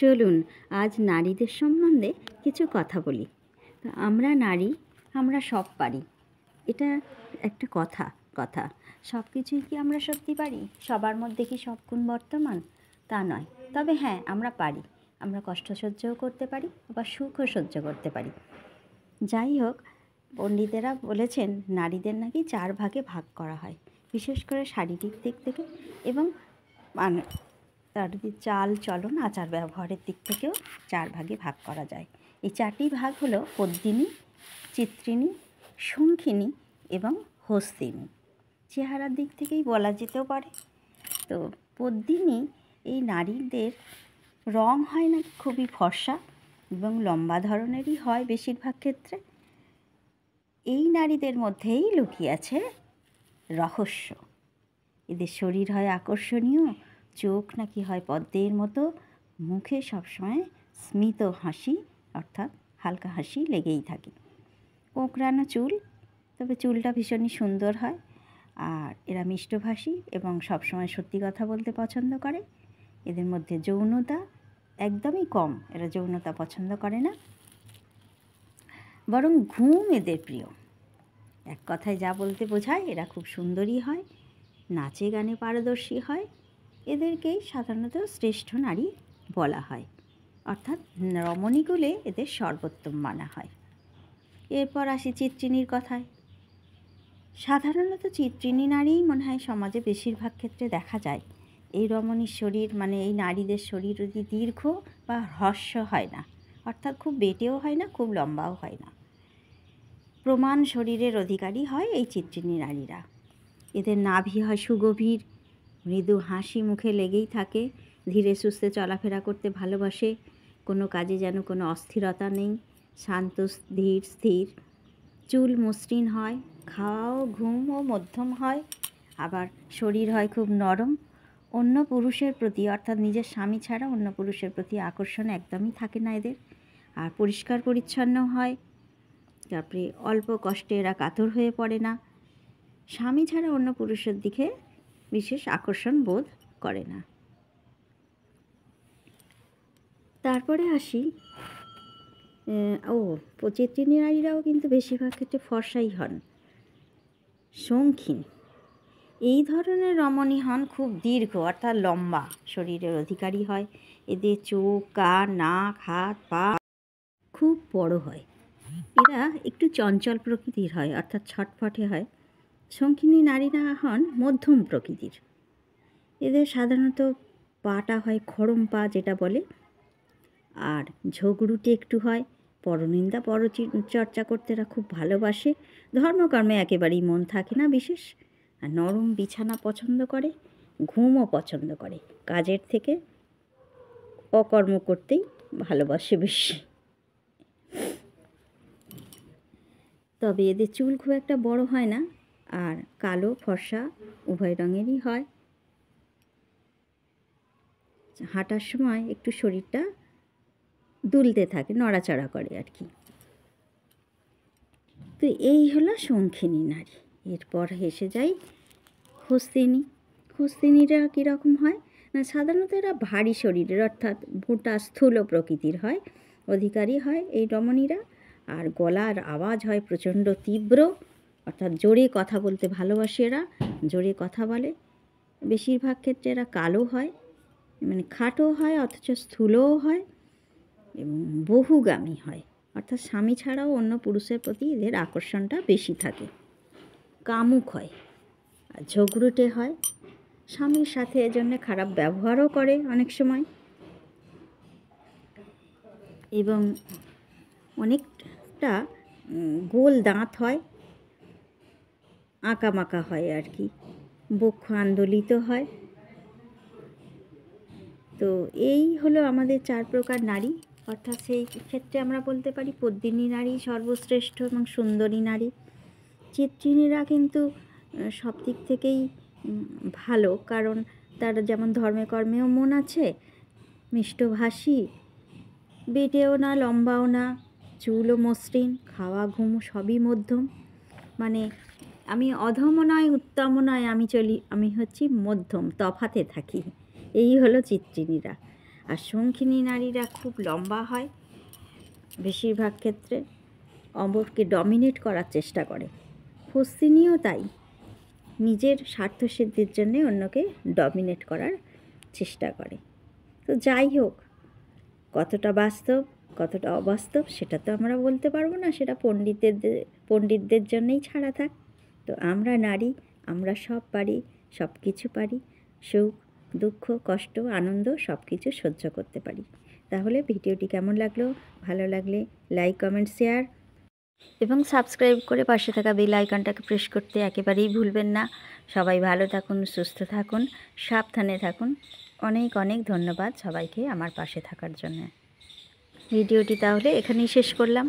চলুন আজ নারীদের সম্বন্ধে কিছু কথা বলি আমরা নারী আমরা সব পারি এটা একটা কথা কথা সব কিছুই কি আমরা সত্যি পারি সবার মধ্যে কি সব গুণ বর্তমান তা নয় তবে হ্যাঁ আমরা পারি আমরা কষ্ট সহ্যও করতে পারি আবার সুখও সহ্য করতে পারি যাই হোক পণ্ডিতেরা বলেছেন নারীদের নাকি চার ভাগে ভাগ করা হয় বিশেষ করে শারীরিক দিক থেকে এবং তার চাল চলন আচার ব্যবহারের দিক থেকেও চার ভাগে ভাগ করা যায় এই চারটি ভাগ হলো পদ্মিনী চিত্রিণী শঙ্খিনী এবং হস্তিনী চেহারার দিক থেকেই বলা যেতেও পারে তো পদ্মিনী এই নারীদের রং হয় নাকি খুবই ফর্সা এবং লম্বা ধরনেরই হয় বেশিরভাগ ক্ষেত্রে এই নারীদের মধ্যেই লুকিয়ে আছে রহস্য এদের শরীর হয় আকর্ষণীয় চোখ নাকি হয় পদ্মের মতো মুখে সবসময় স্মিত হাসি অর্থাৎ হালকা হাসি লেগেই থাকে কোঁকড়ানো চুল তবে চুলটা ভীষণই সুন্দর হয় আর এরা মিষ্টভাষী এবং সবসময় সত্যি কথা বলতে পছন্দ করে এদের মধ্যে যৌনতা একদমই কম এরা যৌনতা পছন্দ করে না বরং ঘুম এদের প্রিয় এক কথায় যা বলতে বোঝায় এরা খুব সুন্দরী হয় নাচে গানে পারদর্শী হয় এদেরকেই সাধারণত শ্রেষ্ঠ নারী বলা হয় অর্থাৎ রমণীগুলে এদের সর্বোত্তম মানা হয় এরপর আসি চিত্রিণীর কথায় সাধারণত চিত্রিণী নারীই মনে হয় সমাজে বেশিরভাগ ক্ষেত্রে দেখা যায় এই রমণীর শরীর মানে এই নারীদের শরীর যদি দীর্ঘ বা হ্রস্ব হয় না অর্থাৎ খুব বেটেও হয় না খুব লম্বাও হয় না প্রমাণ শরীরের অধিকারী হয় এই চিত্রিণী নারীরা এদের নাভি হয় সুগভীর মৃদু হাসি মুখে লেগেই থাকে ধীরে সুস্থে চলাফেরা করতে ভালোবাসে কোনো কাজে যেন কোনো অস্থিরতা নেই শান্ত ধীর স্থির চুল মসৃণ হয় খাওয়াও ঘুমও মধ্যম হয় আবার শরীর হয় খুব নরম অন্য পুরুষের প্রতি অর্থাৎ নিজের স্বামী ছাড়া অন্য পুরুষের প্রতি আকর্ষণ একদমই থাকে না এদের আর পরিষ্কার পরিচ্ছন্ন হয় তারপরে অল্প কষ্টে এরা কাতর হয়ে পড়ে না স্বামী ছাড়া অন্য পুরুষের দিকে বিশেষ আকর্ষণ বোধ করে না তারপরে আসি ও প্রচিত্রী নারীরাও কিন্তু বেশিরভাগ ক্ষেত্রে ফর্সাই হন শঙ্খিন এই ধরনের রমণী হন খুব দীর্ঘ অর্থাৎ লম্বা শরীরের অধিকারী হয় এদের চোখ কা নাক হাত পা খুব বড় হয় এরা একটু চঞ্চল প্রকৃতির হয় অর্থাৎ ছটফটে হয় শঙ্কিনী নারীরা হন মধ্যম প্রকৃতির এদের সাধারণত পাটা হয় খড়ম পা যেটা বলে আর ঝগড়ুটি একটু হয় পরনিন্দা চর্চা করতে এরা খুব ভালোবাসে ধর্মকর্মে একেবারেই মন থাকে না বিশেষ আর নরম বিছানা পছন্দ করে ঘুমও পছন্দ করে কাজের থেকে অকর্ম করতেই ভালোবাসে বেশি তবে এদের চুল খুব একটা বড় হয় না আর কালো ফর্সা উভয় রঙেরই হয় হাঁটার সময় একটু শরীরটা দুলতে থাকে নড়াচড়া করে আর কি তো এই হলো শঙ্খিনী নারী এরপর হেসে যাই হস্তিনী হস্তিনীরা কীরকম হয় না সাধারণত এরা ভারী শরীরের অর্থাৎ ভোটা স্থূল প্রকৃতির হয় অধিকারী হয় এই রমণীরা আর গলার আওয়াজ হয় প্রচণ্ড তীব্র অর্থাৎ জোরে কথা বলতে ভালোবাসে এরা জোরে কথা বলে বেশিরভাগ ক্ষেত্রে এরা কালো হয় মানে খাটো হয় অথচ স্থূলও হয় এবং বহুগামী হয় অর্থাৎ স্বামী ছাড়াও অন্য পুরুষের প্রতি এদের আকর্ষণটা বেশি থাকে কামুক হয় আর ঝগড়ুটে হয় স্বামীর সাথে এজন্য খারাপ ব্যবহারও করে অনেক সময় এবং অনেকটা গোল দাঁত হয় আঁকামাকা হয় আর কি বক্ষ আন্দোলিত হয় তো এই হলো আমাদের চার প্রকার নারী অর্থাৎ সেই ক্ষেত্রে আমরা বলতে পারি পদ্মিনী নারী সর্বশ্রেষ্ঠ এবং সুন্দরী নারী চিত্রিনীরা কিন্তু সব দিক থেকেই ভালো কারণ তার যেমন ধর্মে কর্মেও মন আছে মিষ্টভাষী বেটেও না লম্বাও না চুলও মসৃণ খাওয়া ঘুম সবই মধ্যম মানে আমি অধম নয় উত্তম নয় আমি চলি আমি হচ্ছি মধ্যম তফাতে থাকি এই হলো চিত্রিণীরা আর শঙ্খিনী নারীরা খুব লম্বা হয় বেশিরভাগ ক্ষেত্রে অমরকে ডমিনেট করার চেষ্টা করে ফসিনীও তাই নিজের স্বার্থসিদ্ধির জন্যে অন্যকে ডমিনেট করার চেষ্টা করে তো যাই হোক কতটা বাস্তব কতটা অবাস্তব সেটা তো আমরা বলতে পারবো না সেটা পণ্ডিতদের পণ্ডিতদের জন্যেই ছাড়া থাক তো আমরা নারী আমরা সব পারি সব কিছু পারি সুখ দুঃখ কষ্ট আনন্দ সব কিছু সহ্য করতে পারি তাহলে ভিডিওটি কেমন লাগলো ভালো লাগলে লাইক কমেন্ট শেয়ার এবং সাবস্ক্রাইব করে পাশে থাকা বেল আইকনটাকে প্রেস করতে একেবারেই ভুলবেন না সবাই ভালো থাকুন সুস্থ থাকুন সাবধানে থাকুন অনেক অনেক ধন্যবাদ সবাইকে আমার পাশে থাকার জন্য ভিডিওটি তাহলে এখানেই শেষ করলাম